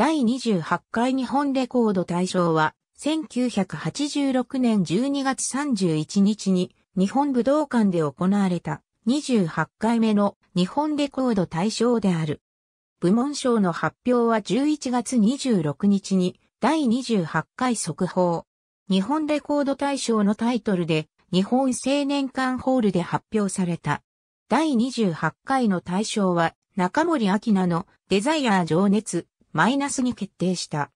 第28回日本レコード大賞は、1986年12月31日に日本武道館で行われた28回目の日本レコード大賞である。部門賞の発表は11月26日に第28回速報。日本レコード大賞のタイトルで日本青年館ホールで発表された。第28回の大賞は中森明菜のデザイアー情熱マイナスに決定した。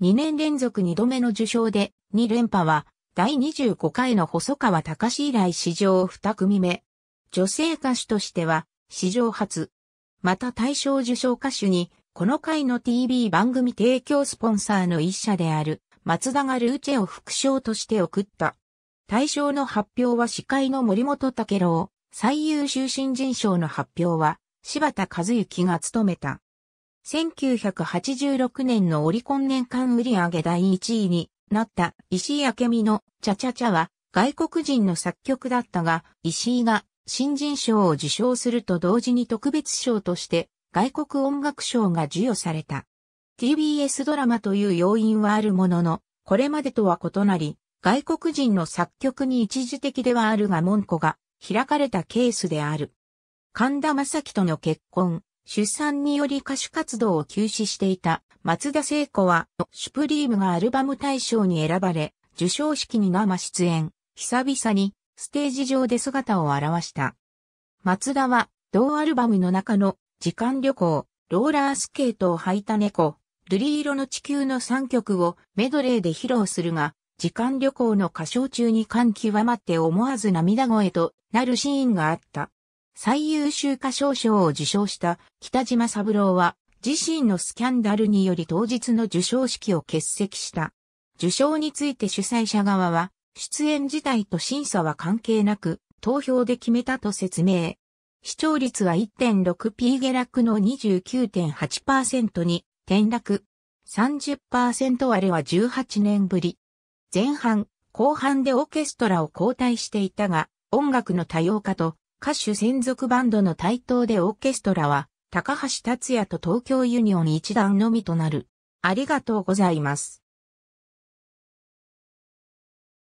2年連続2度目の受賞で、2連覇は、第25回の細川隆史以来史上2組目。女性歌手としては、史上初。また大賞受賞歌手に、この回の TV 番組提供スポンサーの一社である、松田がルーチェを副賞として送った。大賞の発表は司会の森本武郎、最優秀新人賞の発表は、柴田和幸が務めた。1986年のオリコン年間売上第1位になった石井明美のチャチャチャは外国人の作曲だったが、石井が新人賞を受賞すると同時に特別賞として外国音楽賞が授与された。TBS ドラマという要因はあるものの、これまでとは異なり、外国人の作曲に一時的ではあるが門戸が開かれたケースである。神田正輝との結婚、出産により歌手活動を休止していた松田聖子は、シュプリームがアルバム大賞に選ばれ、受賞式に生出演、久々にステージ上で姿を現した。松田は、同アルバムの中の時間旅行、ローラースケートを履いた猫、瑠璃色の地球の3曲をメドレーで披露するが、時間旅行の歌唱中に感極まって思わず涙声となるシーンがあった。最優秀歌唱賞を受賞した北島三郎は自身のスキャンダルにより当日の受賞式を欠席した。受賞について主催者側は出演自体と審査は関係なく投票で決めたと説明。視聴率は 1.6p 下落の29.8%に転落。30%割れは18年ぶり。前半、後半でオーケストラを交代していたが、音楽の多様化と歌手専属バンドの台頭でオーケストラは、高橋達也と東京ユニオン一団のみとなる。ありがとうございます。